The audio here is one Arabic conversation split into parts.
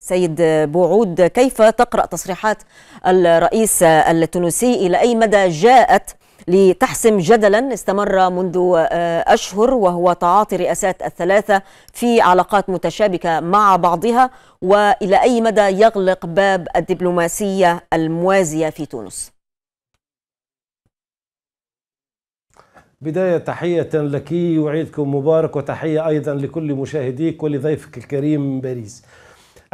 سيد بوعود كيف تقرأ تصريحات الرئيس التونسي إلى أي مدى جاءت لتحسم جدلا استمر منذ آه، أشهر وهو تعاطي رئاسات الثلاثة في علاقات متشابكة مع بعضها وإلى أي مدى يغلق باب الدبلوماسية الموازية في تونس؟ بداية تحية لك وعيدكم مبارك وتحية أيضا لكل مشاهديك ولضيفك الكريم باريس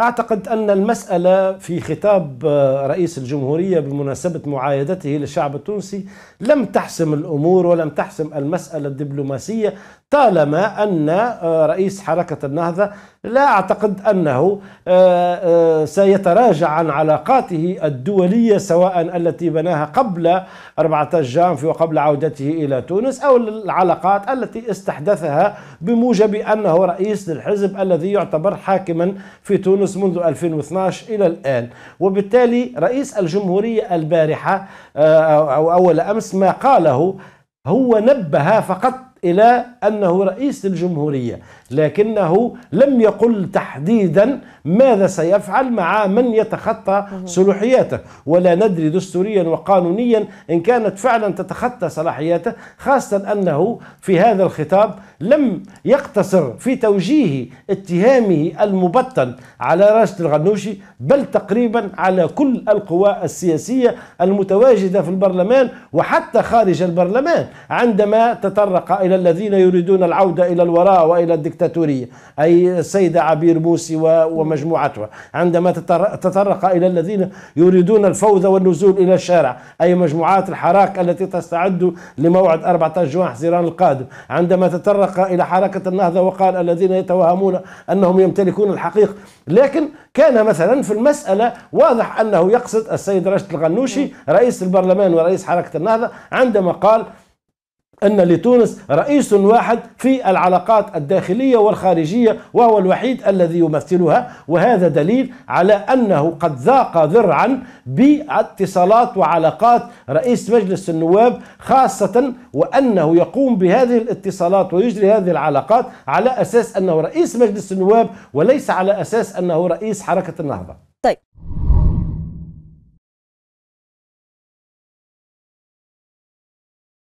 أعتقد أن المسألة في خطاب آه، رئيس الجمهورية بمناسبة معايدته للشعب التونسي لم تحسم الأمور ولم تحسم المسألة الدبلوماسية طالما أن آه، رئيس حركة النهضة لا أعتقد أنه آه، آه، سيتراجع عن علاقاته الدولية سواء التي بناها قبل 14 جانفي وقبل عودته إلى تونس أو العلاقات التي استحدثها بموجب أنه رئيس للحزب الذي يعتبر حاكما في تونس منذ 2012 إلى الآن وبالتالي رئيس الجمهورية البارحة آه، أو أول أمس ما قاله هو نبه فقط إلى أنه رئيس الجمهورية لكنه لم يقل تحديدا ماذا سيفعل مع من يتخطى صلاحياته ولا ندري دستوريا وقانونيا إن كانت فعلا تتخطى صلاحياته خاصة أنه في هذا الخطاب لم يقتصر في توجيه اتهامه المبطن على راشد الغنوشي بل تقريبا على كل القوى السياسية المتواجدة في البرلمان وحتى خارج البرلمان عندما تطرق إلى إلى الذين يريدون العودة إلى الوراء وإلى الدكتاتورية أي السيدة عبير موسي ومجموعتها عندما تطرق إلى الذين يريدون الفوضى والنزول إلى الشارع أي مجموعات الحراك التي تستعد لموعد 14 جوان حزيران القادم عندما تطرق إلى حركة النهضة وقال الذين يتوهمون أنهم يمتلكون الحقيقة لكن كان مثلا في المسألة واضح أنه يقصد السيد راشد الغنوشي رئيس البرلمان ورئيس حركة النهضة عندما قال أن لتونس رئيس واحد في العلاقات الداخلية والخارجية وهو الوحيد الذي يمثلها وهذا دليل على أنه قد ذاق ذرعا باتصالات وعلاقات رئيس مجلس النواب خاصة وأنه يقوم بهذه الاتصالات ويجري هذه العلاقات على أساس أنه رئيس مجلس النواب وليس على أساس أنه رئيس حركة النهضة